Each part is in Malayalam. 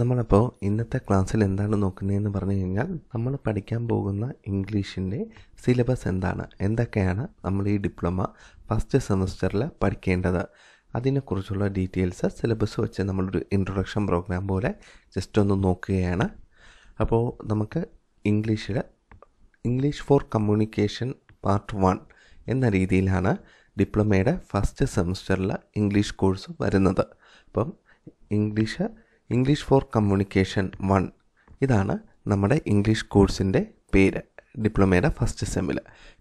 നമ്മളിപ്പോൾ ഇന്നത്തെ ക്ലാസ്സിൽ എന്താണ് നോക്കുന്നതെന്ന് പറഞ്ഞു കഴിഞ്ഞാൽ നമ്മൾ പഠിക്കാൻ പോകുന്ന ഇംഗ്ലീഷിൻ്റെ സിലബസ് എന്താണ് എന്തൊക്കെയാണ് നമ്മൾ ഈ ഡിപ്ലോമ ഫസ്റ്റ് സെമസ്റ്ററിൽ പഠിക്കേണ്ടത് അതിനെക്കുറിച്ചുള്ള ഡീറ്റെയിൽസ് സിലബസ് വെച്ച് നമ്മളൊരു ഇൻട്രൊഡക്ഷൻ പ്രോഗ്രാം പോലെ ജസ്റ്റ് ഒന്ന് നോക്കുകയാണ് അപ്പോൾ നമുക്ക് ഇംഗ്ലീഷിൽ English for communication part one എന്ന രീതിയിലാണ് ഡിപ്ലോമയുടെ ഫസ്റ്റ് സെമസ്റ്ററിൽ ഇംഗ്ലീഷ് കോഴ്സ് വരുന്നത് അപ്പം English English for communication one ഇതാണ് നമ്മുടെ ഇംഗ്ലീഷ് കോഴ്സിൻ്റെ പേര് ഡിപ്ലോമയുടെ ഫസ്റ്റ് സെമ്മിൽ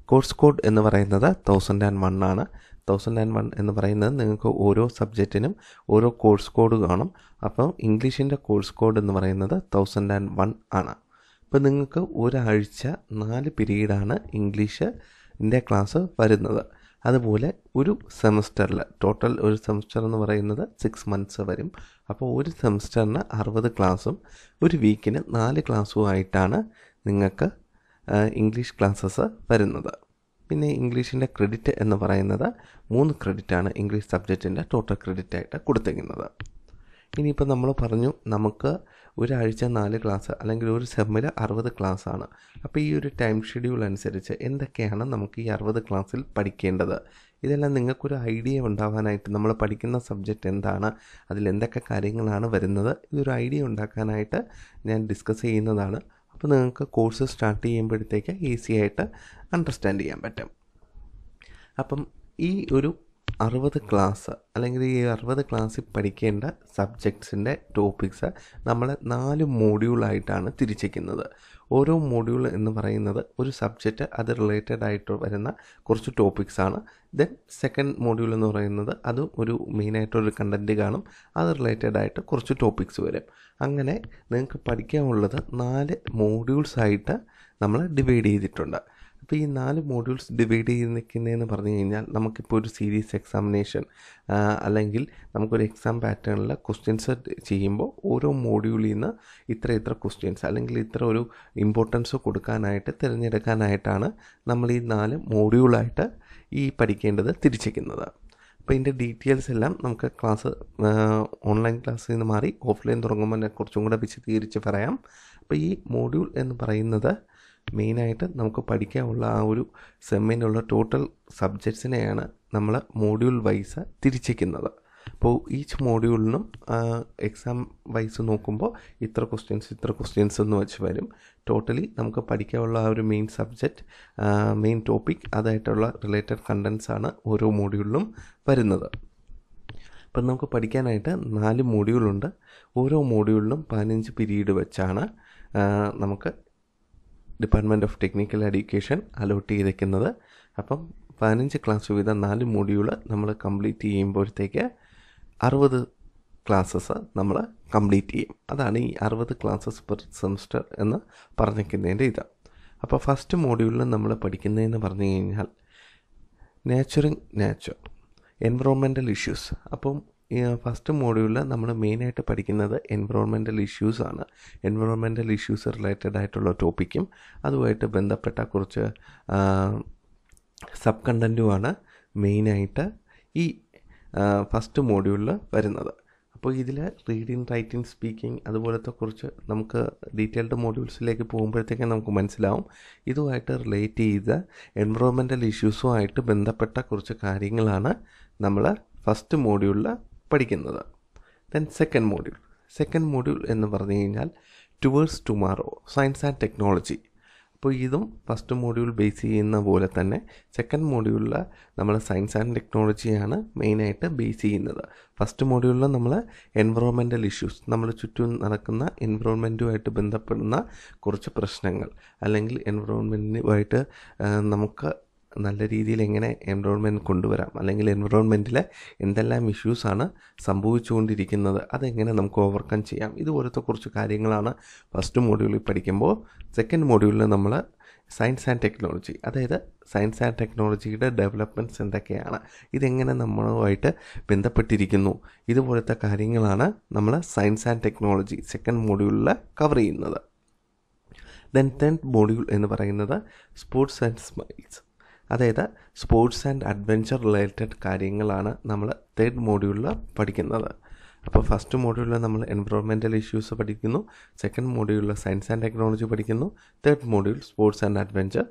കോഴ്സ് കോഡ് എന്ന് പറയുന്നത് തൗസൻഡ് ആൻഡ് വൺ ആണ് തൗസൻഡ് ആൻഡ് വൺ എന്ന് പറയുന്നത് നിങ്ങൾക്ക് ഓരോ സബ്ജക്റ്റിനും ഓരോ കോഴ്സ് കോഡ് കാണും അപ്പം ഇംഗ്ലീഷിൻ്റെ കോഴ്സ് കോഡ് എന്ന് പറയുന്നത് തൗസൻഡ് ആൻഡ് വൺ ആണ് അപ്പോൾ നിങ്ങൾക്ക് ഒരാഴ്ച നാല് പീരീഡാണ് ഇംഗ്ലീഷിൻ്റെ ക്ലാസ് വരുന്നത് അതുപോലെ ഒരു സെമസ്റ്ററിൽ ടോട്ടൽ ഒരു സെമസ്റ്റർ എന്ന് പറയുന്നത് സിക്സ് മന്ത്സ് വരും അപ്പോൾ ഒരു സെമസ്റ്ററിന് അറുപത് ക്ലാസ്സും ഒരു വീക്കിന് നാല് ക്ലാസ്സും ആയിട്ടാണ് നിങ്ങൾക്ക് ഇംഗ്ലീഷ് ക്ലാസ്സസ് വരുന്നത് പിന്നെ ഇംഗ്ലീഷിൻ്റെ ക്രെഡിറ്റ് എന്ന് പറയുന്നത് മൂന്ന് ക്രെഡിറ്റാണ് ഇംഗ്ലീഷ് സബ്ജക്റ്റിൻ്റെ ടോട്ടൽ ക്രെഡിറ്റായിട്ട് കൊടുത്തിരിക്കുന്നത് ഇനിയിപ്പോൾ നമ്മൾ പറഞ്ഞു നമുക്ക് ഒരാഴ്ച നാല് ക്ലാസ് അല്ലെങ്കിൽ ഒരു സെമ്മിൽ അറുപത് ആണ് അപ്പോൾ ഈ ഒരു ടൈം ഷെഡ്യൂൾ അനുസരിച്ച് എന്തൊക്കെയാണ് നമുക്ക് ഈ അറുപത് ക്ലാസ്സിൽ പഠിക്കേണ്ടത് ഇതെല്ലാം നിങ്ങൾക്കൊരു ഐഡിയ ഉണ്ടാകാനായിട്ട് നമ്മൾ പഠിക്കുന്ന സബ്ജക്റ്റ് എന്താണ് അതിൽ എന്തൊക്കെ കാര്യങ്ങളാണ് വരുന്നത് ഇതൊരു ഐഡിയ ഉണ്ടാക്കാനായിട്ട് ഞാൻ ഡിസ്കസ് ചെയ്യുന്നതാണ് അപ്പോൾ നിങ്ങൾക്ക് കോഴ്സ് സ്റ്റാർട്ട് ചെയ്യുമ്പോഴത്തേക്ക് ഈസി ആയിട്ട് അണ്ടർസ്റ്റാൻഡ് ചെയ്യാൻ പറ്റും അപ്പം ഈ ഒരു അറുപത് ക്ലാസ് അല്ലെങ്കിൽ ഈ അറുപത് ക്ലാസ്സിൽ പഠിക്കേണ്ട സബ്ജക്ട്സിൻ്റെ ടോപ്പിക്സ് നമ്മൾ നാല് മോഡ്യൂളായിട്ടാണ് തിരിച്ചിരിക്കുന്നത് ഓരോ മോഡ്യൂൾ എന്ന് പറയുന്നത് ഒരു സബ്ജക്റ്റ് അത് റിലേറ്റഡ് ആയിട്ട് വരുന്ന കുറച്ച് ടോപ്പിക്സ് ആണ് ദെൻ സെക്കൻഡ് മോഡ്യൂൾ എന്ന് പറയുന്നത് അത് ഒരു മെയിനായിട്ടൊരു കണ്ടൻറ്റ് കാണും അത് റിലേറ്റഡ് ആയിട്ട് കുറച്ച് ടോപ്പിക്സ് വരും അങ്ങനെ നിങ്ങൾക്ക് പഠിക്കാനുള്ളത് നാല് മോഡ്യൂൾസായിട്ട് നമ്മൾ ഡിവൈഡ് ചെയ്തിട്ടുണ്ട് അപ്പോൾ ഈ നാല് മോഡ്യൂൾസ് ഡിവൈഡ് ചെയ്ത് നിൽക്കുന്നതെന്ന് പറഞ്ഞു കഴിഞ്ഞാൽ നമുക്കിപ്പോൾ ഒരു സീരീസ് എക്സാമിനേഷൻ അല്ലെങ്കിൽ നമുക്കൊരു എക്സാം പാറ്റേണിൽ ക്വസ്റ്റ്യൻസ് ചെയ്യുമ്പോൾ ഓരോ മോഡ്യൂളിൽ നിന്ന് ഇത്ര ഇത്ര ക്വസ്റ്റ്യൻസ് അല്ലെങ്കിൽ ഇത്ര ഒരു ഇമ്പോർട്ടൻസ് കൊടുക്കാനായിട്ട് തിരഞ്ഞെടുക്കാനായിട്ടാണ് നമ്മൾ ഈ നാല് മോഡ്യൂളായിട്ട് ഈ പഠിക്കേണ്ടത് തിരിച്ചിരിക്കുന്നത് അപ്പോൾ ഇതിൻ്റെ ഡീറ്റെയിൽസ് എല്ലാം നമുക്ക് ക്ലാസ് ഓൺലൈൻ ക്ലാസ്സിൽ നിന്ന് മാറി ഓഫ്ലൈൻ തുടങ്ങുമ്പോൾ കുറച്ചും കൂടെ വിശദീകരിച്ച് പറയാം അപ്പോൾ ഈ മോഡ്യൂൾ എന്ന് പറയുന്നത് മെയിനായിട്ട് നമുക്ക് പഠിക്കാനുള്ള ആ ഒരു സെമ്മിനുള്ള ടോട്ടൽ സബ്ജക്ട്സിനെയാണ് നമ്മൾ മോഡ്യൂൾ വൈസ് തിരിച്ചിരിക്കുന്നത് അപ്പോൾ ഈച്ച് മോഡ്യൂളിനും എക്സാം വൈസ് നോക്കുമ്പോൾ ഇത്ര ക്വസ്റ്റ്യൻസ് ഇത്ര ക്വസ്റ്റ്യൻസ് എന്ന് വെച്ച് വരും ടോട്ടലി നമുക്ക് പഠിക്കാനുള്ള ആ ഒരു മെയിൻ സബ്ജക്റ്റ് മെയിൻ ടോപ്പിക് അതായിട്ടുള്ള റിലേറ്റഡ് കണ്ടൻസ് ആണ് ഓരോ മോഡ്യൂളിലും വരുന്നത് അപ്പം നമുക്ക് പഠിക്കാനായിട്ട് നാല് മോഡ്യൂളുണ്ട് ഓരോ മോഡ്യൂളിലും പതിനഞ്ച് പീരീഡ് വെച്ചാണ് നമുക്ക് department of technical education allot ചെയ്തേക്കുന്നത് അപ്പം പതിനഞ്ച് ക്ലാസ് വീതം നാല് മൊഡ്യൂൾ നമ്മൾ കംപ്ലീറ്റ് ചെയ്യുമ്പോഴത്തേക്ക് അറുപത് ക്ലാസ്സസ് നമ്മൾ കംപ്ലീറ്റ് ചെയ്യും അതാണ് ഈ അറുപത് ക്ലാസ്സസ് പെർ സെമിസ്റ്റർ എന്ന് പറഞ്ഞിരിക്കുന്നതിൻ്റെ ഇത് അപ്പോൾ ഫസ്റ്റ് മോഡ്യൂളിൽ നമ്മൾ പഠിക്കുന്നതെന്ന് പറഞ്ഞു കഴിഞ്ഞാൽ നാച്ചുറിങ് നാച്ചർ എൻവറോൺമെൻറ്റൽ ഇഷ്യൂസ് അപ്പം ഫസ്റ്റ് മോഡ്യൂളിൽ നമ്മൾ മെയിനായിട്ട് പഠിക്കുന്നത് ഇഷ്യൂസ് ഇഷ്യൂസാണ് എൻവറോൺമെൻ്റൽ ഇഷ്യൂസ് റിലേറ്റഡ് ആയിട്ടുള്ള ടോപ്പിക്കും അതുമായിട്ട് ബന്ധപ്പെട്ട കുറച്ച് സബ് കണ്ടൻറ്റുമാണ് മെയിനായിട്ട് ഈ ഫസ്റ്റ് മോഡ്യൂളിൽ വരുന്നത് അപ്പോൾ ഇതിൽ റീഡിങ് റൈറ്റിംഗ് സ്പീക്കിംഗ് അതുപോലത്തെ കുറച്ച് നമുക്ക് ഡീറ്റെയിൽഡ് മോഡ്യൂൾസിലേക്ക് പോകുമ്പോഴത്തേക്കും നമുക്ക് മനസ്സിലാവും ഇതുമായിട്ട് റിലേറ്റ് ചെയ്ത എൻവറോൺമെൻറ്റൽ ഇഷ്യൂസുമായിട്ട് ബന്ധപ്പെട്ട കുറച്ച് കാര്യങ്ങളാണ് നമ്മൾ ഫസ്റ്റ് മോഡ്യൂളിൽ പഠിക്കുന്നത് then second module second module എന്ന് പറഞ്ഞു കഴിഞ്ഞാൽ towards tomorrow science and technology അപ്പോൾ ഇതും ഫസ്റ്റ് മോഡ്യൂൾ ബേസ് ചെയ്യുന്ന പോലെ തന്നെ സെക്കൻഡ് മോഡ്യൂളിൽ നമ്മൾ സയൻസ് ആൻഡ് ടെക്നോളജിയാണ് മെയിനായിട്ട് ബേസ് ചെയ്യുന്നത് ഫസ്റ്റ് മോഡ്യൂളിൽ നമ്മൾ എൻവറോൺമെൻറ്റൽ ഇഷ്യൂസ് നമ്മുടെ ചുറ്റും നടക്കുന്ന എൻവറോൺമെൻറ്റുമായിട്ട് ബന്ധപ്പെടുന്ന കുറച്ച് പ്രശ്നങ്ങൾ അല്ലെങ്കിൽ എൻവറോൺമെൻറ്റുമായിട്ട് നമുക്ക് നല്ല രീതിയിൽ എങ്ങനെ എൻവറോൺമെൻറ്റ് കൊണ്ടുവരാം അല്ലെങ്കിൽ എൻവറോൺമെൻറ്റിലെ എന്തെല്ലാം ഇഷ്യൂസാണ് സംഭവിച്ചുകൊണ്ടിരിക്കുന്നത് അതെങ്ങനെ നമുക്ക് ഓവർകം ചെയ്യാം ഇതുപോലത്തെ കുറച്ച് കാര്യങ്ങളാണ് ഫസ്റ്റ് മോഡ്യൂളിൽ പഠിക്കുമ്പോൾ സെക്കൻഡ് മോഡ്യൂളിൽ നമ്മൾ സയൻസ് ആൻഡ് ടെക്നോളജി അതായത് സയൻസ് ആൻഡ് ടെക്നോളജിയുടെ ഡെവലപ്മെൻറ്റ്സ് എന്തൊക്കെയാണ് ഇതെങ്ങനെ നമ്മളുമായിട്ട് ബന്ധപ്പെട്ടിരിക്കുന്നു ഇതുപോലത്തെ കാര്യങ്ങളാണ് നമ്മൾ സയൻസ് ആൻഡ് ടെക്നോളജി സെക്കൻഡ് മോഡ്യൂളിൽ കവർ ചെയ്യുന്നത് ദെൻ ടെൻത്ത് മോഡ്യൂൾ എന്ന് പറയുന്നത് സ്പോർട്സ് ആൻഡ് സ്മൈൽസ് അതായത് സ്പോർട്സ് ആൻഡ് അഡ്വഞ്ചർ റിലേറ്റഡ് കാര്യങ്ങളാണ് നമ്മൾ തേർഡ് മോഡ്യൂളിൽ പഠിക്കുന്നത് അപ്പോൾ ഫസ്റ്റ് മോഡ്യൂളിൽ നമ്മൾ എൻവറോൺമെൻറ്റൽ ഇഷ്യൂസ് പഠിക്കുന്നു സെക്കൻഡ് മോഡ്യൂളിൽ സയൻസ് ആൻഡ് ടെക്നോളജി പഠിക്കുന്നു third module sports and adventure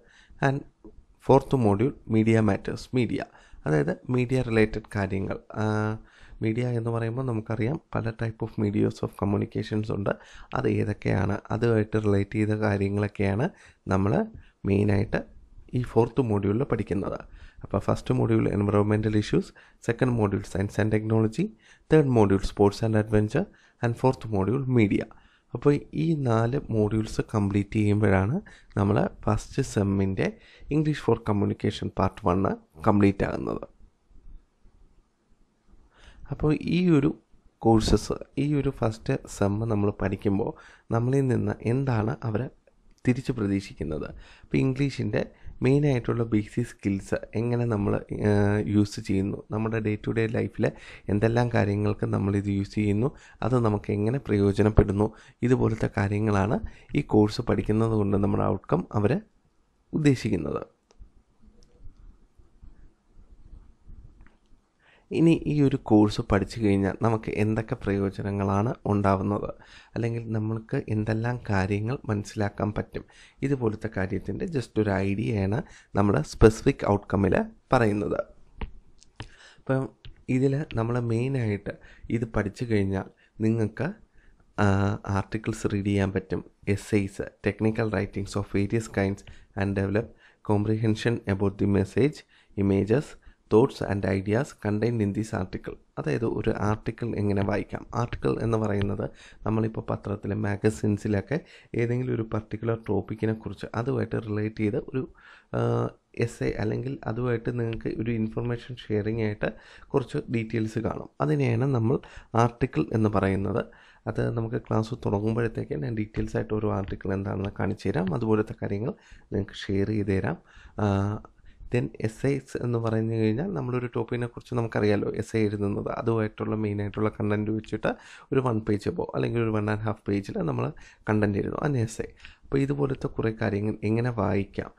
and fourth module media matters media അതായത് മീഡിയ റിലേറ്റഡ് കാര്യങ്ങൾ മീഡിയ എന്ന് പറയുമ്പോൾ നമുക്കറിയാം പല type of medias of communications ഉണ്ട് അത് ഏതൊക്കെയാണ് അതുമായിട്ട് റിലേറ്റ് ചെയ്ത കാര്യങ്ങളൊക്കെയാണ് നമ്മൾ മെയിനായിട്ട് ഈ ഫോർത്ത് മോഡ്യൂളിൽ പഠിക്കുന്നത് അപ്പോൾ first module environmental issues second module science and technology third module sports and adventure and fourth module media അപ്പോൾ ഈ നാല് മോഡ്യൂൾസ് കംപ്ലീറ്റ് ചെയ്യുമ്പോഴാണ് നമ്മൾ ഫസ്റ്റ് സെമ്മിൻ്റെ English for communication part one complete ആകുന്നത് അപ്പോൾ ഈ ഒരു കോഴ്സസ് ഈ ഒരു ഫസ്റ്റ് സെമ്മ് നമ്മൾ പഠിക്കുമ്പോൾ നമ്മളിൽ നിന്ന് എന്താണ് അവർ തിരിച്ച് പ്രതീക്ഷിക്കുന്നത് അപ്പോൾ ഇംഗ്ലീഷിൻ്റെ മെയിനായിട്ടുള്ള ബേസിക് സ്കിൽസ് എങ്ങനെ നമ്മൾ യൂസ് ചെയ്യുന്നു നമ്മുടെ ഡേ ടു ഡേ ലൈഫിലെ എന്തെല്ലാം കാര്യങ്ങൾക്ക് നമ്മളിത് യൂസ് ചെയ്യുന്നു അത് നമുക്ക് എങ്ങനെ പ്രയോജനപ്പെടുന്നു ഇതുപോലത്തെ കാര്യങ്ങളാണ് ഈ കോഴ്സ് പഠിക്കുന്നത് കൊണ്ട് നമ്മുടെ ഔട്ട്കം അവർ ഉദ്ദേശിക്കുന്നത് ഇനി ഈ ഒരു കോഴ്സ് പഠിച്ചു കഴിഞ്ഞാൽ നമുക്ക് എന്തൊക്കെ പ്രയോജനങ്ങളാണ് ഉണ്ടാവുന്നത് അല്ലെങ്കിൽ നമ്മൾക്ക് എന്തെല്ലാം കാര്യങ്ങൾ മനസ്സിലാക്കാൻ പറ്റും ഇതുപോലത്തെ കാര്യത്തിൻ്റെ ജസ്റ്റ് ഒരു ഐഡിയയാണ് നമ്മൾ സ്പെസിഫിക് ഔട്ട്കമ്മിൽ പറയുന്നത് അപ്പം ഇതിൽ നമ്മൾ മെയിനായിട്ട് ഇത് പഠിച്ചു കഴിഞ്ഞാൽ നിങ്ങൾക്ക് ആർട്ടിക്കിൾസ് റീഡ് ചെയ്യാൻ പറ്റും essays technical writings of various kinds and develop comprehension about the message images thoughts and ideas contained in these article അതായത് ഒരു ആർട്ടിക്കിൾ എങ്ങനെ വായിക്കാം ആർട്ടിക്കിൾ എന്ന് പറയുന്നത് നമ്മളിപ്പോൾ പത്രത്തിൽ മാഗസിൻസിലൊക്കെ ഏതെങ്കിലും ഒരു പർട്ടിക്കുലർ ടോപ്പിക്കിനെ കുറിച്ച് അതുമായിട്ട് റിലേറ്റ് ചെയ്ത് ഒരു എസ് എ അല്ലെങ്കിൽ അതുമായിട്ട് നിങ്ങൾക്ക് ഒരു ഇൻഫർമേഷൻ ഷെയറിംഗ് ആയിട്ട് കുറച്ച് ഡീറ്റെയിൽസ് കാണും അതിനെയാണ് നമ്മൾ ആർട്ടിക്കിൾ എന്ന് പറയുന്നത് അത് നമുക്ക് ക്ലാസ് തുടങ്ങുമ്പോഴത്തേക്ക് ഞാൻ ഡീറ്റെയിൽസ് ആയിട്ട് ഒരു ആർട്ടിക്കിൾ എന്താണെന്ന് കാണിച്ചു തരാം അതുപോലത്തെ കാര്യങ്ങൾ നിങ്ങൾക്ക് ഷെയർ ചെയ്ത് തരാം ദെൻ എസ് എന്ന് പറഞ്ഞു കഴിഞ്ഞാൽ നമ്മളൊരു ടോപ്പിനെ കുറിച്ച് നമുക്കറിയാലോ എസ് ഐ എഴുതുന്നത് അതുമായിട്ടുള്ള മെയിനായിട്ടുള്ള കണ്ടൻറ്റ് വെച്ചിട്ട് ഒരു വൺ പേജ് അപ്പോൾ അല്ലെങ്കിൽ ഒരു വൺ ആൻഡ് ഹാഫ് പേജിൽ നമ്മൾ കണ്ടൻറ്റ് എഴുതും അതിന് എസ് ഐ അപ്പോൾ ഇതുപോലത്തെ കുറേ കാര്യങ്ങൾ എങ്ങനെ വായിക്കാം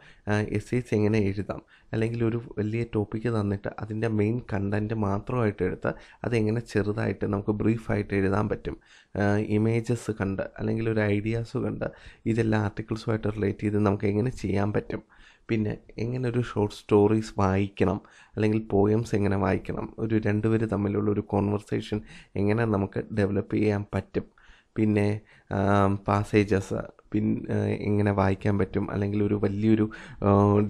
എസ് ഐസ് എങ്ങനെ എഴുതാം അല്ലെങ്കിൽ ഒരു വലിയ ടോപ്പിക്ക് തന്നിട്ട് അതിൻ്റെ മെയിൻ കണ്ടൻറ്റ് മാത്രമായിട്ട് എടുത്ത് അതെങ്ങനെ ചെറുതായിട്ട് നമുക്ക് ബ്രീഫായിട്ട് എഴുതാൻ പറ്റും ഇമേജസ് കണ്ട് അല്ലെങ്കിൽ ഒരു ഐഡിയാസ് കണ്ട് ഇതെല്ലാം ആർട്ടിക്കിൾസുമായിട്ട് റിലേറ്റ് ചെയ്ത് നമുക്ക് എങ്ങനെ ചെയ്യാൻ പറ്റും പിന്നെ എങ്ങനെ ഒരു ഷോർട്ട് സ്റ്റോറീസ് വായിക്കണം അല്ലെങ്കിൽ പോയംസ് എങ്ങനെ വായിക്കണം ഒരു രണ്ടുപേർ തമ്മിലുള്ള ഒരു കോൺവെർസേഷൻ എങ്ങനെ നമുക്ക് ഡെവലപ്പ് ചെയ്യാൻ പറ്റും പിന്നെ പാസേജസ് പിൻ എങ്ങനെ വായിക്കാൻ പറ്റും അല്ലെങ്കിൽ ഒരു വലിയൊരു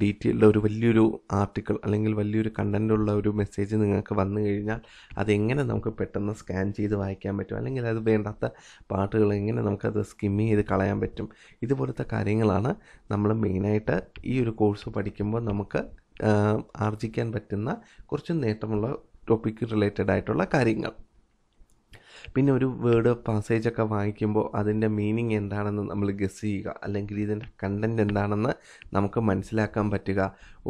ഡീറ്റെയിൽഡ് ഒരു വലിയൊരു ആർട്ടിക്കിൾ അല്ലെങ്കിൽ വലിയൊരു കണ്ടൻറ്റുള്ള ഒരു മെസ്സേജ് നിങ്ങൾക്ക് വന്നു കഴിഞ്ഞാൽ അതെങ്ങനെ നമുക്ക് പെട്ടെന്ന് സ്കാൻ ചെയ്ത് വായിക്കാൻ പറ്റും അല്ലെങ്കിൽ അത് വേണ്ടാത്ത പാട്ടുകൾ എങ്ങനെ നമുക്കത് സ്കിമ്മ് ചെയ്ത് കളയാൻ പറ്റും ഇതുപോലത്തെ കാര്യങ്ങളാണ് നമ്മൾ മെയിനായിട്ട് ഈ ഒരു കോഴ്സ് പഠിക്കുമ്പോൾ നമുക്ക് ആർജിക്കാൻ പറ്റുന്ന കുറച്ച് നേട്ടമുള്ള ടോപ്പിക്ക് റിലേറ്റഡ് ആയിട്ടുള്ള കാര്യങ്ങൾ പിന്നെ ഒരു വേർഡ് പാസേജ് ഒക്കെ വായിക്കുമ്പോൾ അതിൻ്റെ മീനിങ് എന്താണെന്ന് നമ്മൾ ഗസ് ചെയ്യുക അല്ലെങ്കിൽ ഇതിൻ്റെ കണ്ടൻറ് എന്താണെന്ന് നമുക്ക് മനസ്സിലാക്കാൻ പറ്റുക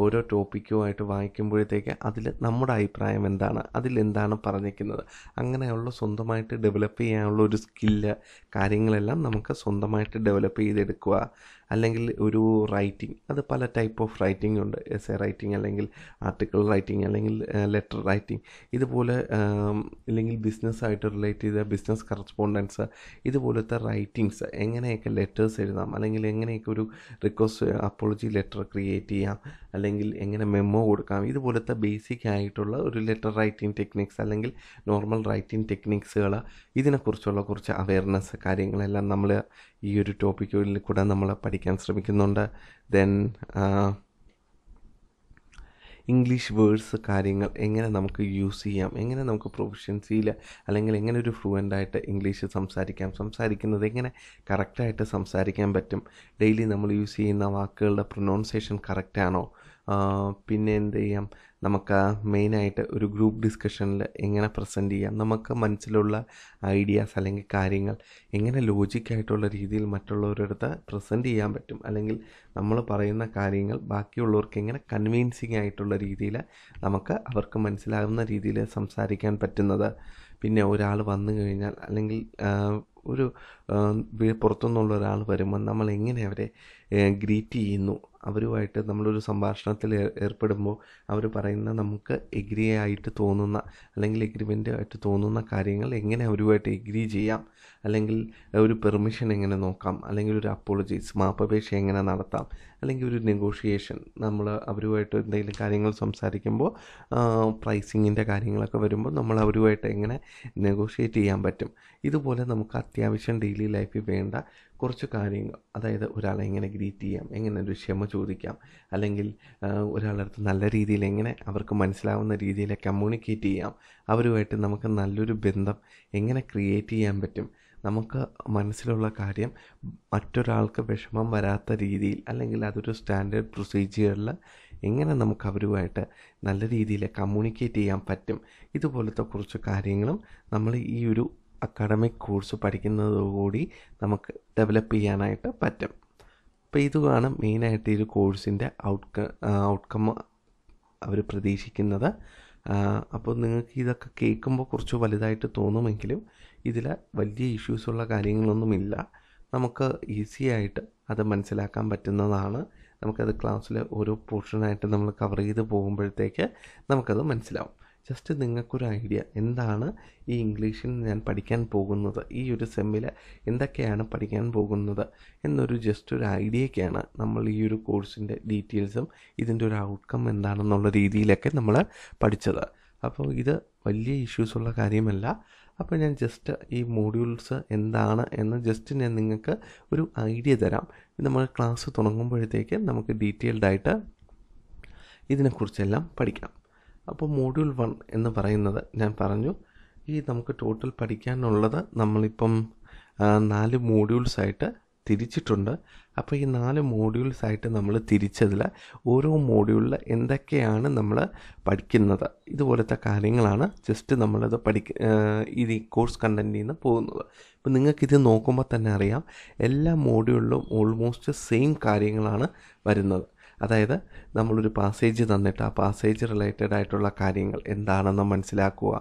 ഓരോ ടോപ്പിക്കുമായിട്ട് വായിക്കുമ്പോഴത്തേക്ക് അതിൽ നമ്മുടെ അഭിപ്രായം എന്താണ് അതിലെന്താണ് പറഞ്ഞിരിക്കുന്നത് അങ്ങനെയുള്ള സ്വന്തമായിട്ട് ഡെവലപ്പ് ചെയ്യാനുള്ള ഒരു സ്കില്ല് കാര്യങ്ങളെല്ലാം നമുക്ക് സ്വന്തമായിട്ട് ഡെവലപ്പ് ചെയ്തെടുക്കുക അല്ലെങ്കിൽ ഒരു റൈറ്റിംഗ് അത് പല ടൈപ്പ് ഓഫ് റൈറ്റിംഗ് ഉണ്ട് എസ് എ റൈറ്റിംഗ് അല്ലെങ്കിൽ ആർട്ടിക്കിൾ റൈറ്റിംഗ് അല്ലെങ്കിൽ ലെറ്റർ റൈറ്റിംഗ് ഇതുപോലെ അല്ലെങ്കിൽ ബിസിനസ്സായിട്ട് റിലേറ്റ് ചെയ്ത ബിസിനസ് കറസ്പോണ്ടൻസ് ഇതുപോലത്തെ റൈറ്റിംഗ്സ് എങ്ങനെയൊക്കെ ലെറ്റേഴ്സ് എഴുതാം അല്ലെങ്കിൽ എങ്ങനെയൊക്കെ ഒരു റിക്വസ്റ്റ് അപ്പോളജി ലെറ്റർ ക്രിയേറ്റ് ചെയ്യാം അല്ലെങ്കിൽ എങ്ങനെ മെമ്മോ കൊടുക്കാം ഇതുപോലത്തെ ബേസിക് ആയിട്ടുള്ള ഒരു ലെറ്റർ റൈറ്റിംഗ് ടെക്നിക്സ് അല്ലെങ്കിൽ നോർമൽ റൈറ്റിംഗ് ടെക്നിക്സുകൾ ഇതിനെക്കുറിച്ചുള്ള കുറച്ച് അവയർനെസ് കാര്യങ്ങളെല്ലാം നമ്മൾ ഈ ഒരു ടോപ്പിക്കിൽ കൂടെ നമ്മൾ പഠിക്കാൻ ശ്രമിക്കുന്നുണ്ട് ദെൻ ഇംഗ്ലീഷ് വേർഡ്സ് കാര്യങ്ങൾ എങ്ങനെ നമുക്ക് യൂസ് ചെയ്യാം എങ്ങനെ നമുക്ക് പ്രൊഫഷൻസിയിൽ അല്ലെങ്കിൽ എങ്ങനെ ഒരു ഫ്ലുവൻ്റായിട്ട് ഇംഗ്ലീഷ് സംസാരിക്കാം സംസാരിക്കുന്നത് എങ്ങനെ കറക്റ്റായിട്ട് സംസാരിക്കാൻ പറ്റും ഡെയിലി നമ്മൾ യൂസ് ചെയ്യുന്ന വാക്കുകളുടെ പ്രൊനൗൺസിയേഷൻ കറക്റ്റാണോ പിന്നെ എന്ത് ചെയ്യാം നമുക്ക് മെയിനായിട്ട് ഒരു ഗ്രൂപ്പ് ഡിസ്കഷനിൽ എങ്ങനെ പ്രസൻറ്റ് ചെയ്യാം നമുക്ക് മനസ്സിലുള്ള ഐഡിയാസ് അല്ലെങ്കിൽ കാര്യങ്ങൾ എങ്ങനെ ലോജിക്കായിട്ടുള്ള രീതിയിൽ മറ്റുള്ളവരടുത്ത് പ്രസൻറ്റ് ചെയ്യാൻ പറ്റും അല്ലെങ്കിൽ നമ്മൾ പറയുന്ന കാര്യങ്ങൾ ബാക്കിയുള്ളവർക്ക് എങ്ങനെ കൺവീൻസിങ് ആയിട്ടുള്ള രീതിയിൽ നമുക്ക് അവർക്ക് മനസ്സിലാകുന്ന രീതിയിൽ സംസാരിക്കാൻ പറ്റുന്നത് പിന്നെ ഒരാൾ വന്നു കഴിഞ്ഞാൽ അല്ലെങ്കിൽ ഒരു പുറത്തുനിന്നുള്ള ഒരാൾ വരുമ്പോൾ നമ്മൾ എങ്ങനെ അവരെ ഗ്രീറ്റ് ചെയ്യുന്നു അവരുമായിട്ട് നമ്മളൊരു സംഭാഷണത്തിൽ ഏർപ്പെടുമ്പോൾ അവർ പറയുന്ന നമുക്ക് എഗ്രി ആയിട്ട് തോന്നുന്ന അല്ലെങ്കിൽ എഗ്രിമെൻ്റ് ആയിട്ട് തോന്നുന്ന കാര്യങ്ങൾ എങ്ങനെ അവരുമായിട്ട് എഗ്രി ചെയ്യാം അല്ലെങ്കിൽ ഒരു പെർമിഷൻ എങ്ങനെ നോക്കാം അല്ലെങ്കിൽ ഒരു അപ്പോളജീസ് മാപ്പപേക്ഷ എങ്ങനെ നടത്താം അല്ലെങ്കിൽ ഒരു നെഗോഷിയേഷൻ നമ്മൾ അവരുമായിട്ട് എന്തെങ്കിലും കാര്യങ്ങൾ സംസാരിക്കുമ്പോൾ പ്രൈസിങ്ങിൻ്റെ കാര്യങ്ങളൊക്കെ വരുമ്പോൾ നമ്മൾ അവരുമായിട്ട് എങ്ങനെ നെഗോഷിയേറ്റ് ചെയ്യാൻ പറ്റും ഇതുപോലെ നമുക്ക് അത്യാവശ്യം ഡെയിലി ലൈഫിൽ വേണ്ട കുറച്ച് കാര്യങ്ങൾ അതായത് ഒരാളെ എങ്ങനെ ഗ്രീറ്റ് ചെയ്യാം എങ്ങനെ ഒരു ക്ഷമ ചോദിക്കാം അല്ലെങ്കിൽ ഒരാളുടെ അടുത്ത് നല്ല രീതിയിൽ എങ്ങനെ അവർക്ക് മനസ്സിലാവുന്ന രീതിയിൽ കമ്മ്യൂണിക്കേറ്റ് ചെയ്യാം അവരുമായിട്ട് നമുക്ക് നല്ലൊരു ബന്ധം എങ്ങനെ ക്രിയേറ്റ് ചെയ്യാൻ പറ്റും നമുക്ക് മനസ്സിലുള്ള കാര്യം മറ്റൊരാൾക്ക് വിഷമം വരാത്ത രീതിയിൽ അല്ലെങ്കിൽ അതൊരു സ്റ്റാൻഡേർഡ് പ്രൊസീജിയറിൽ എങ്ങനെ നമുക്ക് അവരുമായിട്ട് നല്ല രീതിയിൽ കമ്മ്യൂണിക്കേറ്റ് ചെയ്യാൻ പറ്റും ഇതുപോലത്തെ കുറച്ച് കാര്യങ്ങളും നമ്മൾ ഈ ഒരു അക്കാഡമിക് കോഴ്സ് പഠിക്കുന്നതോടുകൂടി നമുക്ക് ഡെവലപ്പ് ചെയ്യാനായിട്ട് പറ്റും അപ്പോൾ ഇതുമാണ് മെയിനായിട്ട് ഈ ഒരു കോഴ്സിൻ്റെ ഔട്ട്ക ഔട്ട്കം അവർ പ്രതീക്ഷിക്കുന്നത് അപ്പോൾ നിങ്ങൾക്ക് ഇതൊക്കെ കേൾക്കുമ്പോൾ കുറച്ച് വലുതായിട്ട് തോന്നുമെങ്കിലും ഇതിൽ വലിയ ഇഷ്യൂസുള്ള കാര്യങ്ങളൊന്നുമില്ല നമുക്ക് ഈസി ആയിട്ട് അത് മനസ്സിലാക്കാൻ പറ്റുന്നതാണ് നമുക്കത് ക്ലാസ്സിൽ ഓരോ പോർഷനായിട്ട് നമ്മൾ കവർ ചെയ്ത് പോകുമ്പോഴത്തേക്ക് നമുക്കത് മനസ്സിലാവും ജസ്റ്റ് നിങ്ങൾക്കൊരു ഐഡിയ എന്താണ് ഈ ഇംഗ്ലീഷിൽ ഞാൻ പഠിക്കാൻ പോകുന്നത് ഈ ഒരു സെമ്മിൽ എന്തൊക്കെയാണ് പഠിക്കാൻ പോകുന്നത് എന്നൊരു ജസ്റ്റ് ഒരു ഐഡിയയ്ക്കാണ് നമ്മൾ ഈ ഒരു കോഴ്സിൻ്റെ ഡീറ്റെയിൽസും ഇതിൻ്റെ ഒരു ഔട്ട്കം എന്താണെന്നുള്ള രീതിയിലൊക്കെ നമ്മൾ പഠിച്ചത് അപ്പോൾ ഇത് വലിയ ഇഷ്യൂസുള്ള കാര്യമല്ല അപ്പോൾ ഞാൻ ജസ്റ്റ് ഈ മോഡ്യൂൾസ് എന്താണ് എന്ന് ജസ്റ്റ് ഞാൻ നിങ്ങൾക്ക് ഒരു ഐഡിയ തരാം നമ്മൾ ക്ലാസ് തുടങ്ങുമ്പോഴത്തേക്ക് നമുക്ക് ഡീറ്റെയിൽഡായിട്ട് ഇതിനെക്കുറിച്ചെല്ലാം പഠിക്കാം അപ്പോൾ മൊഡ്യൂൾ വൺ എന്ന് പറയുന്നത് ഞാൻ പറഞ്ഞു ഈ നമുക്ക് ടോട്ടൽ പഠിക്കാനുള്ളത് നമ്മളിപ്പം നാല് മോഡ്യൂൾസ് ആയിട്ട് തിരിച്ചിട്ടുണ്ട് അപ്പോൾ ഈ നാല് മോഡ്യൂൾസ് ആയിട്ട് നമ്മൾ തിരിച്ചതിൽ ഓരോ മോഡ്യൂളിൽ എന്തൊക്കെയാണ് നമ്മൾ പഠിക്കുന്നത് ഇതുപോലത്തെ കാര്യങ്ങളാണ് ജസ്റ്റ് നമ്മളത് പഠിക്ക ഇത് കോഴ്സ് കണ്ടൻറ്റിൽ നിന്ന് പോകുന്നത് അപ്പോൾ നിങ്ങൾക്കിത് നോക്കുമ്പോൾ തന്നെ അറിയാം എല്ലാ മോഡ്യൂളിലും ഓൾമോസ്റ്റ് സെയിം കാര്യങ്ങളാണ് വരുന്നത് അതായത് നമ്മളൊരു പാസേജ് തന്നിട്ട് ആ പാസേജ് റിലേറ്റഡ് ആയിട്ടുള്ള കാര്യങ്ങൾ എന്താണെന്ന് മനസ്സിലാക്കുക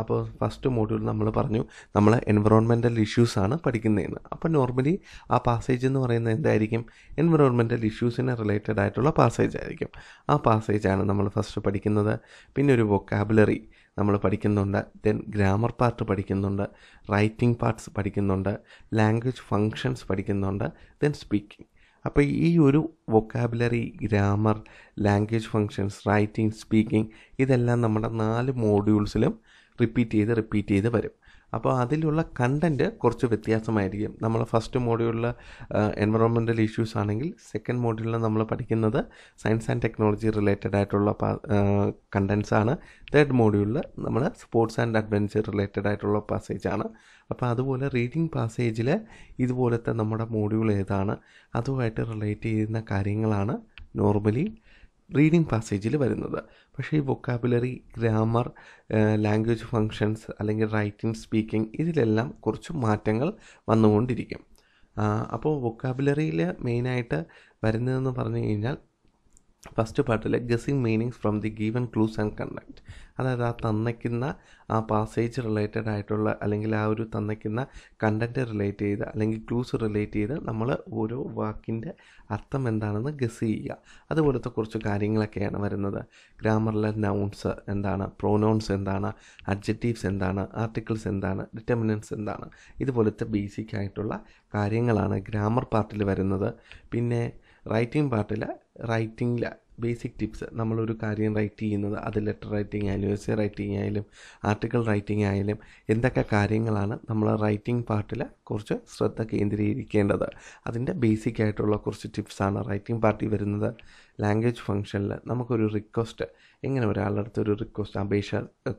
അപ്പോൾ ഫസ്റ്റ് മോഡ്യൂൾ നമ്മൾ പറഞ്ഞു നമ്മൾ ഇഷ്യൂസ് ഇഷ്യൂസാണ് പഠിക്കുന്നതെന്ന് അപ്പോൾ നോർമലി ആ പാസേജ് എന്ന് പറയുന്നത് എന്തായിരിക്കും എൻവറോൺമെൻ്റൽ ഇഷ്യൂസിന് റിലേറ്റഡ് ആയിട്ടുള്ള പാസേജ് ആയിരിക്കും ആ പാസേജ് ആണ് നമ്മൾ ഫസ്റ്റ് പഠിക്കുന്നത് പിന്നെ ഒരു വൊക്കാബുലറി നമ്മൾ പഠിക്കുന്നുണ്ട് ദെൻ ഗ്രാമർ പാർട്ട് പഠിക്കുന്നുണ്ട് റൈറ്റിംഗ് പാർട്സ് പഠിക്കുന്നുണ്ട് ലാംഗ്വേജ് ഫങ്ഷൻസ് പഠിക്കുന്നുണ്ട് ദെൻ സ്പീക്കിംഗ് അപ്പോൾ ഈ ഒരു vocabulary grammar language functions writing speaking ഇതെല്ലാം നമ്മുടെ നാല് മോഡ്യൂൾസിലും റിപ്പീറ്റ് ചെയ്ത് റിപ്പീറ്റ് ചെയ്ത് വരും അപ്പോൾ അതിലുള്ള കണ്ടൻറ്റ് കുറച്ച് വ്യത്യാസമായിരിക്കും നമ്മൾ ഫസ്റ്റ് മോഡ്യൂളിൽ എൻവറോൺമെൻറ്റൽ ഇഷ്യൂസ് ആണെങ്കിൽ സെക്കൻഡ് മോഡ്യൂളിൽ നമ്മൾ പഠിക്കുന്നത് സയൻസ് ആൻഡ് ടെക്നോളജി റിലേറ്റഡ് ആയിട്ടുള്ള കണ്ടൻസ് ആണ് തേർഡ് മോഡ്യൂളിൽ നമ്മൾ സ്പോർട്സ് ആൻഡ് അഡ്വഞ്ചർ റിലേറ്റഡ് ആയിട്ടുള്ള പാസേജ് ആണ് അപ്പോൾ അതുപോലെ റീഡിംഗ് പാസേജിൽ ഇതുപോലത്തെ നമ്മുടെ മോഡ്യൂൾ ഏതാണ് അതുമായിട്ട് റിലേറ്റ് ചെയ്യുന്ന കാര്യങ്ങളാണ് നോർമലി റീഡിംഗ് പാസേജിൽ വരുന്നത് പക്ഷേ ഈ വൊക്കാബുലറി ഗ്രാമർ ലാംഗ്വേജ് ഫങ്ഷൻസ് അല്ലെങ്കിൽ റൈറ്റിംഗ് സ്പീക്കിംഗ് ഇതിലെല്ലാം കുറച്ച് മാറ്റങ്ങൾ വന്നുകൊണ്ടിരിക്കും അപ്പോൾ വൊക്കാബുലറിയിൽ മെയിനായിട്ട് വരുന്നതെന്ന് പറഞ്ഞു കഴിഞ്ഞാൽ ഫസ്റ്റ് പാർട്ടിലെ guessing meanings from the given clues and context അതായത് ആ തന്നയ്ക്കുന്ന ആ പാസേജ് റിലേറ്റഡ് ആയിട്ടുള്ള അല്ലെങ്കിൽ ആ ഒരു തന്നയ്ക്കുന്ന കണ്ടൻറ്റ് റിലേറ്റ് ചെയ്ത് അല്ലെങ്കിൽ ക്ലൂസ് റിലേറ്റ് ചെയ്ത് നമ്മൾ ഓരോ വാക്കിൻ്റെ അർത്ഥം എന്താണെന്ന് ഗസ് ചെയ്യുക അതുപോലത്തെ കുറച്ച് കാര്യങ്ങളൊക്കെയാണ് വരുന്നത് ഗ്രാമറിലെ നൗൺസ് എന്താണ് പ്രോനൗൺസ് എന്താണ് അഡ്ജക്റ്റീവ്സ് എന്താണ് ആർട്ടിക്കിൾസ് എന്താണ് ഡിറ്റർമിനൻസ് എന്താണ് ഇതുപോലത്തെ ബേസിക് ആയിട്ടുള്ള കാര്യങ്ങളാണ് ഗ്രാമർ പാർട്ടിൽ വരുന്നത് പിന്നെ റൈറ്റിംഗ് പാർട്ടില്ല റൈറ്റിംഗില്ല ബേസിക് ടിപ്സ് നമ്മളൊരു കാര്യം റൈറ്റ് ചെയ്യുന്നത് അത് ലെറ്റർ റൈറ്റിംഗ് ആയാലും എസ് റൈറ്റിംഗ് ആയാലും ആർട്ടിക്കിൾ റൈറ്റിംഗ് ആയാലും എന്തൊക്കെ കാര്യങ്ങളാണ് നമ്മൾ റൈറ്റിംഗ് പാർട്ടിൽ കുറച്ച് ശ്രദ്ധ കേന്ദ്രീകരിക്കേണ്ടത് അതിൻ്റെ ബേസിക് ആയിട്ടുള്ള കുറച്ച് ടിപ്സാണ് റൈറ്റിംഗ് പാർട്ടി വരുന്നത് ലാംഗ്വേജ് ഫംഗ്ഷനിൽ നമുക്കൊരു റിക്വസ്റ്റ് എങ്ങനെ ഒരാളുടെ അടുത്തൊരു റിക്വസ്റ്റ് അപേക്ഷ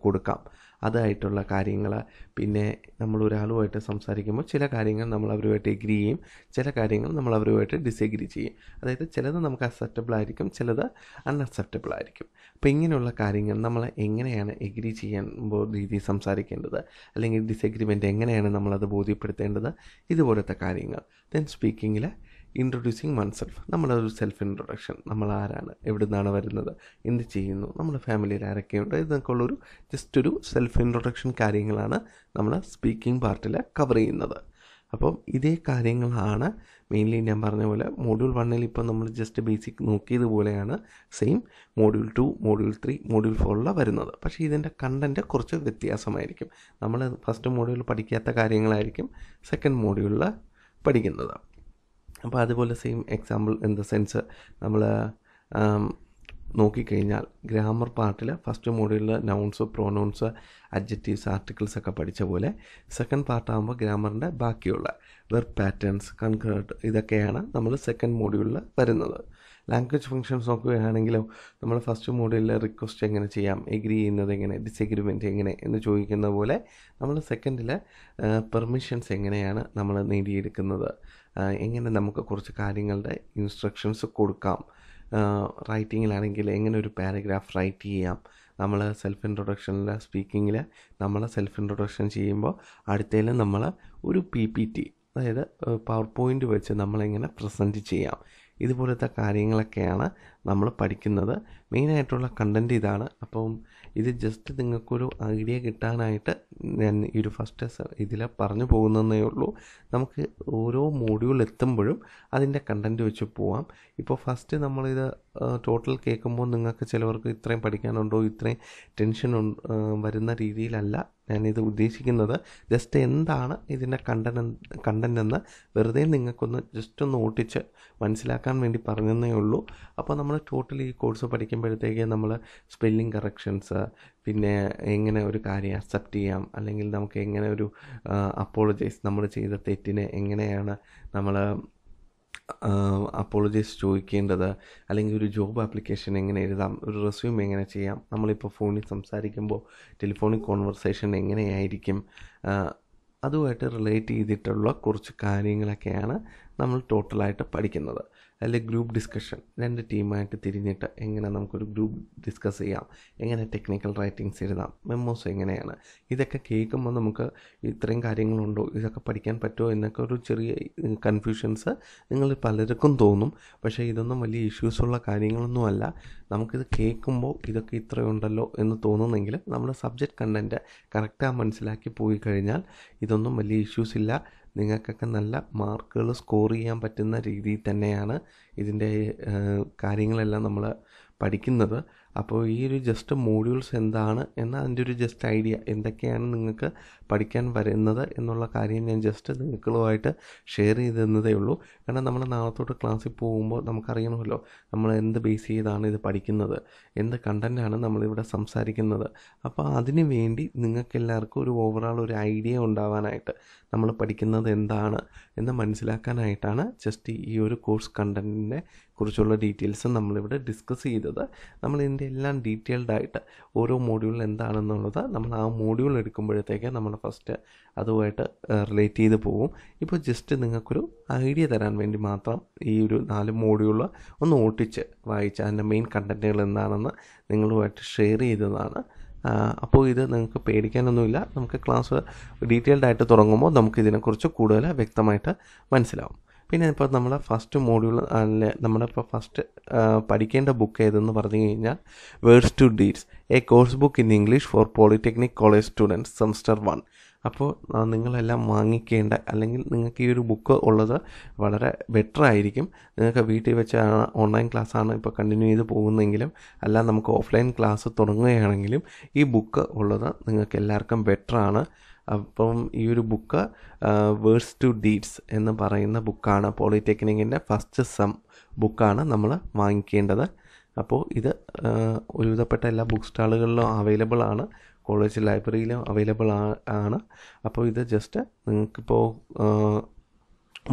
കൊടുക്കാം അതായിട്ടുള്ള കാര്യങ്ങൾ പിന്നെ നമ്മൾ ഒരാളുമായിട്ട് സംസാരിക്കുമ്പോൾ ചില കാര്യങ്ങൾ നമ്മൾ അവരുമായിട്ട് എഗ്രി ചെയ്യും ചില കാര്യങ്ങൾ നമ്മൾ അവരുമായിട്ട് ഡിസഗ്രി ചെയ്യും അതായത് ചിലത് നമുക്ക് അക്സെപ്റ്റബിൾ ആയിരിക്കും ചിലത് അൺഅക്സെപ്റ്റബിൾ ആയിരിക്കും അപ്പോൾ ഇങ്ങനെയുള്ള കാര്യങ്ങൾ നമ്മൾ എങ്ങനെയാണ് എഗ്രി ചെയ്യുമ്പോൾ രീതി സംസാരിക്കേണ്ടത് അല്ലെങ്കിൽ ഡിസഗ്രിമെൻ്റ് എങ്ങനെയാണ് നമ്മളത് ബോധ്യപ്പെടുത്തേണ്ടത് ഇതുപോലത്തെ കാര്യങ്ങൾ ദെൻ സ്പീക്കിങ്ങിൽ ഇൻട്രൊഡ്യൂസിങ് മൺസെൽഫ് നമ്മളൊരു സെൽഫ് ഇൻട്രൊഡക്ഷൻ നമ്മൾ ആരാണ് എവിടെ നിന്നാണ് വരുന്നത് എന്ത് ചെയ്യുന്നു നമ്മുടെ ഫാമിലിയിൽ ആരൊക്കെയുണ്ട് ഇതൊക്കെ ഉള്ളൊരു ജസ്റ്റ് ഒരു സെൽഫ് ഇൻട്രൊഡക്ഷൻ കാര്യങ്ങളാണ് നമ്മൾ സ്പീക്കിംഗ് പാർട്ടിൽ കവർ ചെയ്യുന്നത് അപ്പം ഇതേ കാര്യങ്ങളാണ് മെയിൻലി ഞാൻ പറഞ്ഞ പോലെ മോഡ്യൂൾ വണ്ണിൽ ഇപ്പോൾ നമ്മൾ ജസ്റ്റ് ബേസിക് നോക്കിയതുപോലെയാണ് same module two module three module ഫോറിലാണ് വരുന്നത് പക്ഷേ ഇതിൻ്റെ കണ്ടൻറ്റ് കുറച്ച് വ്യത്യാസമായിരിക്കും നമ്മൾ ഫസ്റ്റ് മോഡ്യൂളിൽ പഠിക്കാത്ത കാര്യങ്ങളായിരിക്കും സെക്കൻഡ് മോഡ്യൂളിൽ പഠിക്കുന്നത് അപ്പോൾ അതുപോലെ same example in the sense നമ്മൾ നോക്കിക്കഴിഞ്ഞാൽ ഗ്രാമർ പാർട്ടിൽ ഫസ്റ്റ് മോഡ്യൂളിൽ നൗൺസ് പ്രോനൗൺസ് അഡ്ജക്റ്റീവ്സ് ആർട്ടിക്കിൾസ് ഒക്കെ പഠിച്ച പോലെ സെക്കൻഡ് പാർട്ടാകുമ്പോൾ ഗ്രാമറിൻ്റെ ബാക്കിയുള്ള വെർ പാറ്റേൺസ് കൺക്രേർട്ട് ഇതൊക്കെയാണ് നമ്മൾ സെക്കൻഡ് മോഡ്യൂളിൽ വരുന്നത് ലാംഗ്വേജ് ഫങ്ഷൻസ് നോക്കുകയാണെങ്കിലും നമ്മൾ ഫസ്റ്റ് മോഡ്യൂളിൽ റിക്വസ്റ്റ് എങ്ങനെ ചെയ്യാം എഗ്രി ചെയ്യുന്നത് എങ്ങനെ ഡിസഗ്രിമെൻറ്റ് എങ്ങനെ എന്ന് ചോദിക്കുന്ന പോലെ നമ്മൾ സെക്കൻഡിൽ പെർമിഷൻസ് എങ്ങനെയാണ് നമ്മൾ നേടിയെടുക്കുന്നത് എങ്ങനെ നമുക്ക് കുറച്ച് കാര്യങ്ങളുടെ ഇൻസ്ട്രക്ഷൻസ് കൊടുക്കാം റൈറ്റിങ്ങിലാണെങ്കിൽ എങ്ങനെ ഒരു പാരഗ്രാഫ് റൈറ്റ് ചെയ്യാം നമ്മൾ സെൽഫ് ഇൻട്രൊഡക്ഷനിൽ സ്പീക്കിങ്ങിൽ നമ്മൾ സെൽഫ് ഇൻട്രൊഡക്ഷൻ ചെയ്യുമ്പോൾ അടുത്തേലും നമ്മൾ ഒരു പി പി ടി അതായത് പവർ പോയിൻ്റ് വെച്ച് നമ്മളെങ്ങനെ പ്രസൻറ്റ് ചെയ്യാം ഇതുപോലത്തെ കാര്യങ്ങളൊക്കെയാണ് നമ്മൾ പഠിക്കുന്നത് മെയിനായിട്ടുള്ള കണ്ടൻറ്റ് ഇതാണ് അപ്പം ഇത് ജസ്റ്റ് നിങ്ങൾക്കൊരു ഐഡിയ കിട്ടാനായിട്ട് ഞാൻ ഈ ഒരു ഫസ്റ്റ് ഇതിൽ പറഞ്ഞു പോകുന്നതേ ഉള്ളൂ നമുക്ക് ഓരോ മോഡ്യൂൾ എത്തുമ്പോഴും അതിൻ്റെ കണ്ടൻറ്റ് വെച്ച് പോവാം ഇപ്പോൾ ഫസ്റ്റ് നമ്മളിത് ടോട്ടൽ കേൾക്കുമ്പോൾ നിങ്ങൾക്ക് ചിലവർക്ക് ഇത്രയും പഠിക്കാനുണ്ടോ ഇത്രയും ടെൻഷൻ വരുന്ന രീതിയിലല്ല ഞാനിത് ഉദ്ദേശിക്കുന്നത് ജസ്റ്റ് എന്താണ് ഇതിൻ്റെ കണ്ടൻ കണ്ടൻ്റ് എന്ന് വെറുതെ നിങ്ങൾക്കൊന്ന് ജസ്റ്റ് ഒന്ന് ഓട്ടിച്ച് മനസ്സിലാക്കാൻ വേണ്ടി പറഞ്ഞതേ ഉള്ളൂ അപ്പോൾ നമ്മൾ ടോട്ടലി ഈ കോഴ്സ് പഠിക്കുമ്പോഴത്തേക്ക് നമ്മൾ സ്പെല്ലിംഗ് കറക്ഷൻസ് പിന്നെ എങ്ങനെ ഒരു കാര്യം അക്സെപ്റ്റ് ചെയ്യാം അല്ലെങ്കിൽ നമുക്ക് എങ്ങനെ ഒരു അപ്പോളജൈസ് നമ്മൾ ചെയ്ത തെറ്റിനെ എങ്ങനെയാണ് നമ്മൾ അപ്പോളജിസ്റ്റ് ചോദിക്കേണ്ടത് അല്ലെങ്കിൽ ഒരു ജോബ് ആപ്ലിക്കേഷൻ എങ്ങനെ എഴുതാം ഒരു റെസ്യൂം എങ്ങനെ ചെയ്യാം നമ്മളിപ്പോൾ ഫോണിൽ സംസാരിക്കുമ്പോൾ ടെലിഫോണിക് കോൺവെർസേഷൻ എങ്ങനെയായിരിക്കും അതുമായിട്ട് റിലേറ്റ് ചെയ്തിട്ടുള്ള കുറച്ച് കാര്യങ്ങളൊക്കെയാണ് നമ്മൾ ടോട്ടലായിട്ട് പഠിക്കുന്നത് അല്ലെങ്കിൽ ഗ്രൂപ്പ് ഡിസ്കഷൻ രണ്ട് ടീമായിട്ട് തിരിഞ്ഞിട്ട് എങ്ങനെ നമുക്കൊരു ഗ്രൂപ്പ് ഡിസ്കസ് ചെയ്യാം എങ്ങനെ ടെക്നിക്കൽ റൈറ്റിങ്സ് എഴുതാം മെമ്മോസ് എങ്ങനെയാണ് ഇതൊക്കെ കേൾക്കുമ്പോൾ നമുക്ക് ഇത്രയും കാര്യങ്ങളുണ്ടോ ഇതൊക്കെ പഠിക്കാൻ പറ്റുമോ എന്നൊക്കെ ഒരു ചെറിയ കൺഫ്യൂഷൻസ് നിങ്ങൾ പലർക്കും തോന്നും പക്ഷേ ഇതൊന്നും വലിയ ഇഷ്യൂസുള്ള കാര്യങ്ങളൊന്നും അല്ല നമുക്കിത് കേൾക്കുമ്പോൾ ഇതൊക്കെ ഇത്രയുണ്ടല്ലോ എന്ന് തോന്നുന്നെങ്കിലും നമ്മുടെ സബ്ജക്റ്റ് കണ്ടൻറ്റ് കറക്റ്റാ മനസ്സിലാക്കി പോയി കഴിഞ്ഞാൽ ഇതൊന്നും വലിയ ഇഷ്യൂസ് ഇല്ല നിങ്ങൾക്കൊക്കെ നല്ല മാർക്കുകൾ സ്കോർ ചെയ്യാൻ പറ്റുന്ന രീതിയിൽ തന്നെയാണ് ഇതിൻ്റെ കാര്യങ്ങളെല്ലാം നമ്മൾ പഠിക്കുന്നത് അപ്പോൾ ഈ ഒരു ജസ്റ്റ് മോഡ്യൂൾസ് എന്താണ് എന്ന അതിൻ്റെ ഒരു ജസ്റ്റ് ഐഡിയ എന്തൊക്കെയാണ് നിങ്ങൾക്ക് പഠിക്കാൻ വരുന്നത് എന്നുള്ള കാര്യം ഞാൻ ജസ്റ്റ് നിങ്ങളുമായിട്ട് ഷെയർ ചെയ്ത് ഉള്ളൂ കാരണം നമ്മൾ നാളത്തോട്ട് ക്ലാസ്സിൽ പോകുമ്പോൾ നമുക്കറിയണമല്ലോ നമ്മൾ എന്ത് ബേസ് ചെയ്താണ് ഇത് പഠിക്കുന്നത് എന്ത് കണ്ടൻറ്റാണ് നമ്മളിവിടെ സംസാരിക്കുന്നത് അപ്പോൾ അതിന് വേണ്ടി നിങ്ങൾക്കെല്ലാവർക്കും ഒരു ഓവറോൾ ഒരു ഐഡിയ ഉണ്ടാവാനായിട്ട് നമ്മൾ പഠിക്കുന്നത് എന്താണ് എന്ന് മനസ്സിലാക്കാനായിട്ടാണ് ജസ്റ്റ് ഈ ഒരു കോഴ്സ് കണ്ടൻറ്റിൻ്റെ കുറിച്ചുള്ള ഡീറ്റെയിൽസ് നമ്മളിവിടെ ഡിസ്കസ് ചെയ്തത് നമ്മൾ ഇതിൻ്റെ എല്ലാം ഡീറ്റെയിൽഡ് ആയിട്ട് ഓരോ മോഡ്യൂൾ എന്താണെന്നുള്ളത് നമ്മൾ ആ മോഡ്യൂൾ എടുക്കുമ്പോഴത്തേക്ക് നമ്മൾ ഫസ്റ്റ് അതുമായിട്ട് റിലേറ്റ് ചെയ്ത് പോകും ഇപ്പോൾ ജസ്റ്റ് നിങ്ങൾക്കൊരു ഐഡിയ തരാൻ വേണ്ടി മാത്രം ഈ ഒരു നാല് മോഡ്യൂൾ ഒന്ന് ഓട്ടിച്ച് വായിച്ച് അതിൻ്റെ മെയിൻ കണ്ടൻറ്റുകൾ എന്താണെന്ന് നിങ്ങളുമായിട്ട് ഷെയർ ചെയ്തതാണ് അപ്പോൾ ഇത് നിങ്ങൾക്ക് പേടിക്കാനൊന്നുമില്ല നമുക്ക് ക്ലാസ് ഡീറ്റെയിൽഡ് ആയിട്ട് തുടങ്ങുമ്പോൾ നമുക്കിതിനെക്കുറിച്ച് കൂടുതൽ വ്യക്തമായിട്ട് മനസ്സിലാവും പിന്നെ ഇപ്പോൾ നമ്മുടെ ഫസ്റ്റ് മോഡ്യൂൾ അല്ലെ നമ്മുടെ ഇപ്പോൾ ഫസ്റ്റ് പഠിക്കേണ്ട ബുക്ക് ഏതെന്ന് പറഞ്ഞു കഴിഞ്ഞാൽ words to deeds a course book in English for polytechnic college students semester one അപ്പോൾ നിങ്ങളെല്ലാം വാങ്ങിക്കേണ്ട അല്ലെങ്കിൽ നിങ്ങൾക്ക് ഈ ഒരു ബുക്ക് ഉള്ളത് വളരെ ബെറ്റർ ആയിരിക്കും നിങ്ങൾക്ക് വീട്ടിൽ വെച്ച ഓൺലൈൻ ക്ലാസ്സാണ് ഇപ്പോൾ കണ്ടിന്യൂ ചെയ്ത് പോകുന്നെങ്കിലും അല്ല നമുക്ക് ഓഫ്ലൈൻ ക്ലാസ് തുടങ്ങുകയാണെങ്കിലും ഈ ബുക്ക് ഉള്ളത് നിങ്ങൾക്ക് എല്ലാവർക്കും ബെറ്ററാണ് അപ്പം ഈ ഒരു ബുക്ക് വേഴ്സ് ടു ഡീഡ്സ് എന്ന് പറയുന്ന ബുക്കാണ് പോളിടെക്നിക്കിൻ്റെ ഫസ്റ്റ് സം ബുക്കാണ് നമ്മൾ വാങ്ങിക്കേണ്ടത് അപ്പോൾ ഇത് ഒരുവിധപ്പെട്ട എല്ലാ ബുക്ക് സ്റ്റാളുകളിലും അവൈലബിൾ ആണ് കോളേജ് ലൈബ്രറിയിലും അവൈലബിൾ ആണ് അപ്പോൾ ഇത് ജസ്റ്റ് നിങ്ങൾക്കിപ്പോൾ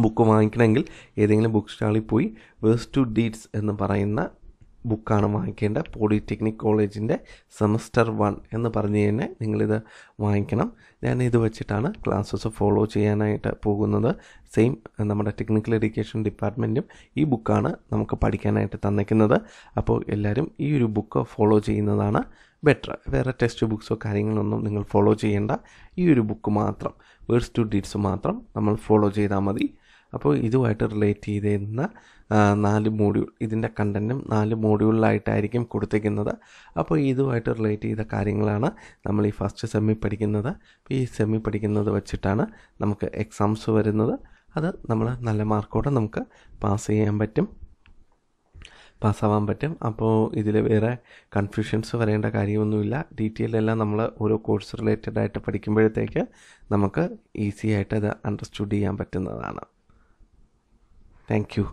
ബുക്ക് വാങ്ങിക്കണമെങ്കിൽ ഏതെങ്കിലും ബുക്ക് സ്റ്റാളിൽ പോയി വേഴ്സ് ടു ഡീഡ്സ് എന്ന് പറയുന്ന ബുക്കാണ് വാങ്ങിക്കേണ്ട പോളിടെക്നിക് കോളേജിൻ്റെ സെമസ്റ്റർ വൺ എന്ന് പറഞ്ഞ് തന്നെ നിങ്ങളിത് വാങ്ങിക്കണം ഞാൻ ഇത് വെച്ചിട്ടാണ് ക്ലാസ്സസ് ഫോളോ ചെയ്യാനായിട്ട് പോകുന്നത് സെയിം നമ്മുടെ ടെക്നിക്കൽ എഡ്യൂക്കേഷൻ ഡിപ്പാർട്ട്മെൻറ്റും ഈ ബുക്കാണ് നമുക്ക് പഠിക്കാനായിട്ട് തന്നിരിക്കുന്നത് അപ്പോൾ എല്ലാവരും ഈ ഒരു ബുക്ക് ഫോളോ ചെയ്യുന്നതാണ് ബെറ്റർ വേറെ ടെക്സ്റ്റ് ബുക്സോ കാര്യങ്ങളൊന്നും നിങ്ങൾ ഫോളോ ചെയ്യേണ്ട ഈ ഒരു ബുക്ക് മാത്രം വേർഡ്സ് ടു ഡീഡ്സ് മാത്രം നമ്മൾ ഫോളോ ചെയ്താൽ മതി അപ്പോൾ ഇതുമായിട്ട് റിലേറ്റ് ചെയ്തിരുന്ന നാല് മോഡ്യൂൾ ഇതിൻ്റെ കണ്ടൻറ്റും നാല് മോഡ്യൂളിലായിട്ടായിരിക്കും കൊടുത്തിരിക്കുന്നത് അപ്പോൾ ഇതുമായിട്ട് റിലേറ്റ് ചെയ്ത കാര്യങ്ങളാണ് നമ്മൾ ഈ ഫസ്റ്റ് സെമ്മി പഠിക്കുന്നത് ഈ സെമ്മി പഠിക്കുന്നത് വെച്ചിട്ടാണ് നമുക്ക് എക്സാംസ് വരുന്നത് അത് നമ്മൾ നല്ല മാർക്കോടെ നമുക്ക് പാസ് ചെയ്യാൻ പറ്റും പാസ്സാവാൻ പറ്റും അപ്പോൾ ഇതിൽ വേറെ കൺഫ്യൂഷൻസ് വരേണ്ട കാര്യമൊന്നുമില്ല ഡീറ്റെയിൽ എല്ലാം നമ്മൾ ഓരോ കോഴ്സ് റിലേറ്റഡ് ആയിട്ട് പഠിക്കുമ്പോഴത്തേക്ക് നമുക്ക് ഈസി ആയിട്ട് അത് അണ്ടർസ്റ്റുഡ് ചെയ്യാൻ പറ്റുന്നതാണ് Thank you.